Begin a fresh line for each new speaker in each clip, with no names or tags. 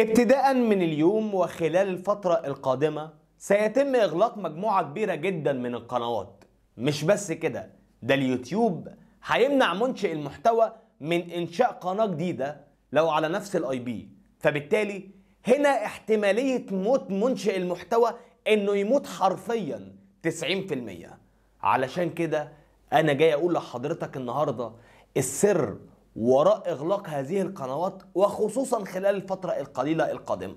ابتداء من اليوم وخلال الفترة القادمة سيتم إغلاق مجموعة كبيرة جدا من القنوات مش بس كده ده اليوتيوب هيمنع منشئ المحتوى من إنشاء قناة جديدة لو على نفس الاي بي فبالتالي هنا احتمالية موت منشئ المحتوى انه يموت حرفيا 90% علشان كده انا جاي اقول لحضرتك النهارده السر وراء إغلاق هذه القنوات وخصوصا خلال الفترة القليلة القادمة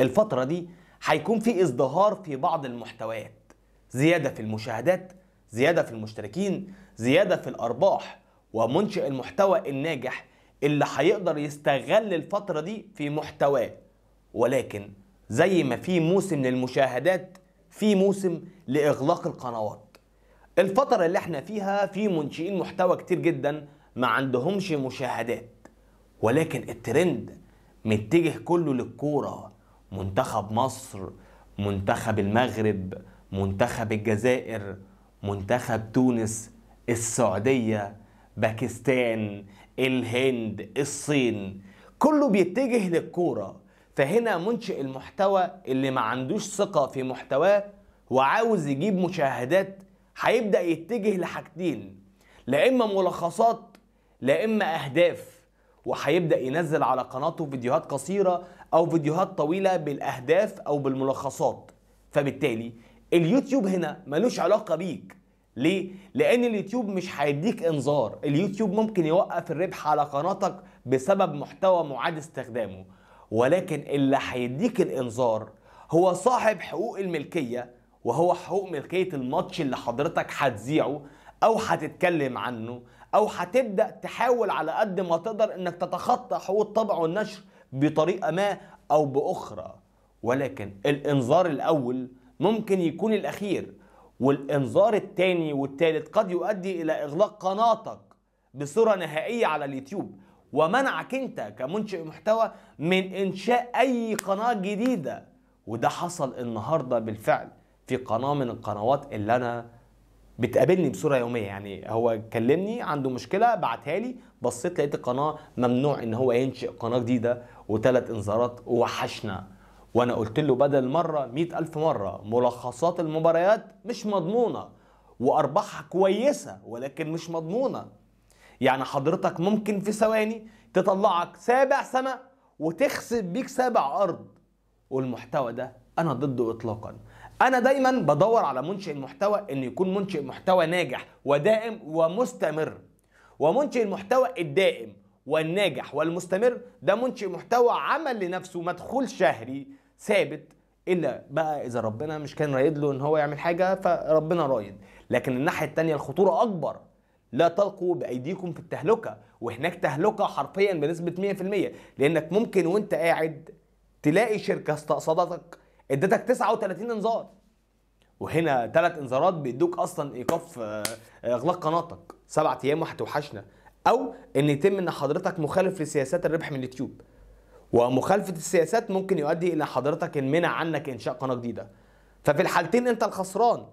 الفترة دي هيكون في ازدهار في بعض المحتويات زيادة في المشاهدات زيادة في المشتركين زيادة في الأرباح ومنشئ المحتوى الناجح اللي هيقدر يستغل الفترة دي في محتواه ولكن زي ما في موسم للمشاهدات في موسم لإغلاق القنوات الفترة اللي احنا فيها في منشئين محتوى كتير جدا ما عندهمش مشاهدات ولكن الترند متجه كله للكوره منتخب مصر منتخب المغرب منتخب الجزائر منتخب تونس السعوديه باكستان الهند الصين كله بيتجه للكوره فهنا منشئ المحتوى اللي ما عندوش ثقه في محتواه وعاوز يجيب مشاهدات هيبدا يتجه لحاجتين لا اما ملخصات لا إما أهداف وهيبدأ ينزل على قناته فيديوهات قصيرة أو فيديوهات طويلة بالأهداف أو بالملخصات فبالتالي اليوتيوب هنا ملوش علاقة بيك ليه؟ لأن اليوتيوب مش هيديك إنذار اليوتيوب ممكن يوقف الربح على قناتك بسبب محتوى معاد استخدامه ولكن اللي هيديك الإنذار هو صاحب حقوق الملكية وهو حقوق ملكية الماتش اللي حضرتك هتذيعه أو هتتكلم عنه او هتبدا تحاول على قد ما تقدر انك تتخطى حقوق الطبع والنشر بطريقه ما او باخرى ولكن الانذار الاول ممكن يكون الاخير والانذار الثاني والثالث قد يؤدي الى اغلاق قناتك بصوره نهائيه على اليوتيوب ومنعك انت كمنشئ محتوى من انشاء اي قناه جديده وده حصل النهارده بالفعل في قناه من القنوات اللي انا بتقابلني بصوره يوميه يعني هو كلمني عنده مشكله بعتها لي بصيت لقيت القناه ممنوع ان هو ينشئ قناه جديده وثلاث انذارات وحشنا وانا قلت له بدل مره مئة الف مره ملخصات المباريات مش مضمونه وارباحها كويسه ولكن مش مضمونه يعني حضرتك ممكن في ثواني تطلعك سابع سماء وتخسف بيك سابع ارض والمحتوى ده انا ضده اطلاقا انا دايما بدور على منشئ المحتوى انه يكون منشئ محتوى ناجح ودائم ومستمر ومنشئ المحتوى الدائم والناجح والمستمر ده منشئ محتوى عمل لنفسه مدخول شهري ثابت الا بقى اذا ربنا مش كان رايد له ان هو يعمل حاجه فربنا رايد لكن الناحيه الثانيه الخطوره اكبر لا تلقوا بايديكم في التهلكه وهناك تهلكه حرفيا بنسبه 100% لانك ممكن وانت قاعد تلاقي شركه استقصدتك اديتك 39 انذار وهنا ثلاث انذارات بيدوك اصلا ايقاف آه، آه، اغلاق قناتك سبعة ايام وهتوحشنا او ان يتم ان حضرتك مخالف لسياسات الربح من اليوتيوب ومخالفه السياسات ممكن يؤدي الى حضرتك المنع عنك انشاء قناه جديده ففي الحالتين انت الخسران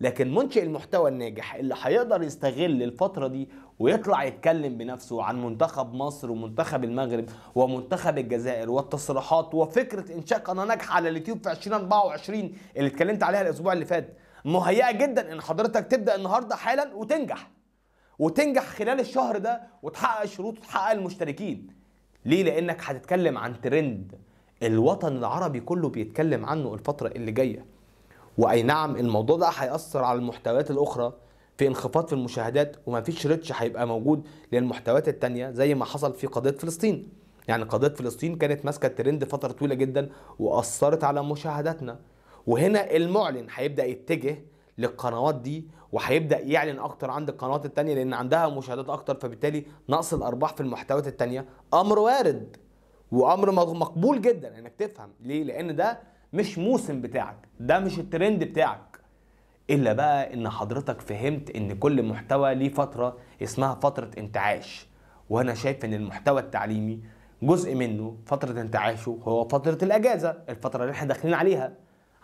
لكن منشئ المحتوى الناجح اللي هيقدر يستغل الفترة دي ويطلع يتكلم بنفسه عن منتخب مصر ومنتخب المغرب ومنتخب الجزائر والتصريحات وفكرة إنشاء قناة ناجحة على اليوتيوب في 2024 اللي اتكلمت عليها الأسبوع اللي فات مهيئة جدا إن حضرتك تبدأ النهاردة حالا وتنجح وتنجح خلال الشهر ده وتحقق الشروط وتحقق المشتركين ليه لأنك هتتكلم عن ترند الوطن العربي كله بيتكلم عنه الفترة اللي جايه واي نعم الموضوع ده هياثر على المحتويات الاخرى في انخفاض في المشاهدات ومفيش ريتش هيبقى موجود للمحتويات التانية زي ما حصل في قضيه فلسطين يعني قضيه فلسطين كانت ماسكه الترند فتره طويله جدا واثرت على مشاهداتنا وهنا المعلن هيبدا يتجه للقنوات دي وهيبدا يعلن اكتر عند القنوات التانية لان عندها مشاهدات اكتر فبالتالي نقص الارباح في المحتويات التانية امر وارد وامر مقبول جدا انك تفهم ليه لان ده مش موسم بتاعك ده مش الترند بتاعك الا بقى ان حضرتك فهمت ان كل محتوى ليه فتره اسمها فتره انتعاش وانا شايف ان المحتوى التعليمي جزء منه فتره انتعاشه هو فتره الاجازه الفتره اللي احنا داخلين عليها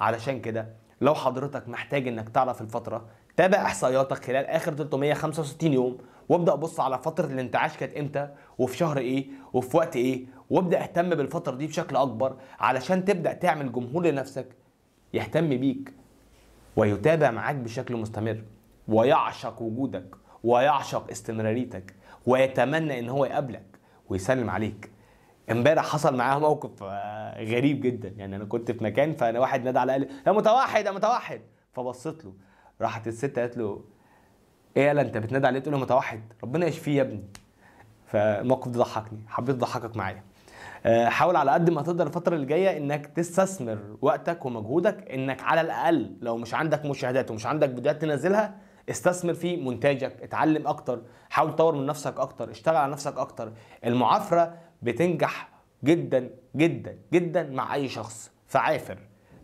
علشان كده لو حضرتك محتاج انك تعرف الفتره تابع احصائياتك خلال اخر 365 يوم وابدا ابص على فتره الانتعاش كانت امتى وفي شهر ايه وفي وقت ايه وابدا اهتم بالفتره دي بشكل اكبر علشان تبدا تعمل جمهور لنفسك يهتم بيك ويتابع معاك بشكل مستمر ويعشق وجودك ويعشق استمراريتك ويتمنى ان هو يقابلك ويسلم عليك امبارح حصل معايا موقف آه، غريب جدا يعني انا كنت في مكان فانا واحد نادى على قال يا متوحد يا متوحد فبصيت له راحت الست قالت له ايه يالا انت بتنادي عليه تقول له متوحد ربنا يشفيه يا ابني فالموقف ده ضحكني حبيت اضحكك معايا آه، حاول على قد ما تقدر الفتره اللي جايه انك تستثمر وقتك ومجهودك انك على الاقل لو مش عندك مشاهدات ومش عندك فيديوهات تنزلها استثمر في منتاجك اتعلم اكتر حاول تطور من نفسك اكتر اشتغل على نفسك اكتر المعافره بتنجح جدا جدا جدا مع اي شخص فعافر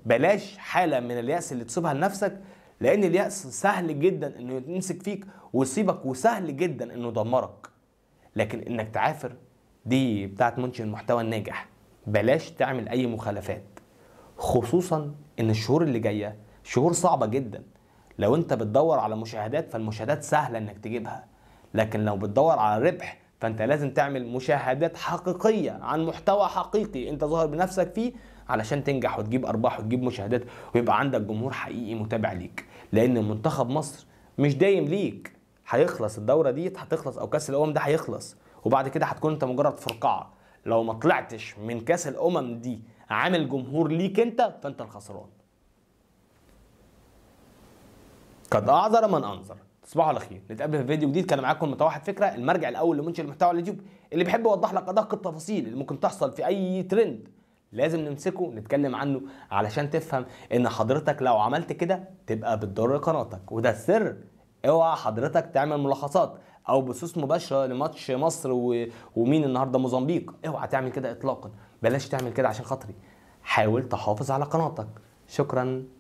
بلاش حاله من الياس اللي تصيبها لنفسك لان الياس سهل جدا انه يمسك فيك ويصيبك وسهل جدا انه يدمرك لكن انك تعافر دي بتاعت منشئ المحتوى الناجح بلاش تعمل اي مخالفات خصوصا ان الشهور اللي جايه شهور صعبه جدا لو انت بتدور على مشاهدات فالمشاهدات سهله انك تجيبها لكن لو بتدور على ربح فانت لازم تعمل مشاهدات حقيقيه عن محتوى حقيقي انت ظاهر بنفسك فيه علشان تنجح وتجيب ارباح وتجيب مشاهدات ويبقى عندك جمهور حقيقي متابع ليك لان منتخب مصر مش دايم ليك هيخلص الدوره دي هتخلص او كاس الامم ده هيخلص وبعد كده هتكون انت مجرد فرقعه لو ما طلعتش من كاس الامم دي عامل جمهور ليك انت فانت الخسران قد اعذر من انذر تصبحوا على خير نتقابل في فيديو جديد كان معاكم متوحد فكره المرجع الاول لمنشئ المحتوى على اليوتيوب اللي بيحب يوضح لك ادق التفاصيل اللي ممكن تحصل في اي ترند لازم نمسكه نتكلم عنه علشان تفهم ان حضرتك لو عملت كده تبقى بتضر قناتك وده السر اوعى حضرتك تعمل ملخصات او بثوث مباشره لماتش مصر و... ومين النهارده موزمبيق اوعى تعمل كده اطلاقا بلاش تعمل كده عشان خاطري حاول تحافظ على قناتك شكرا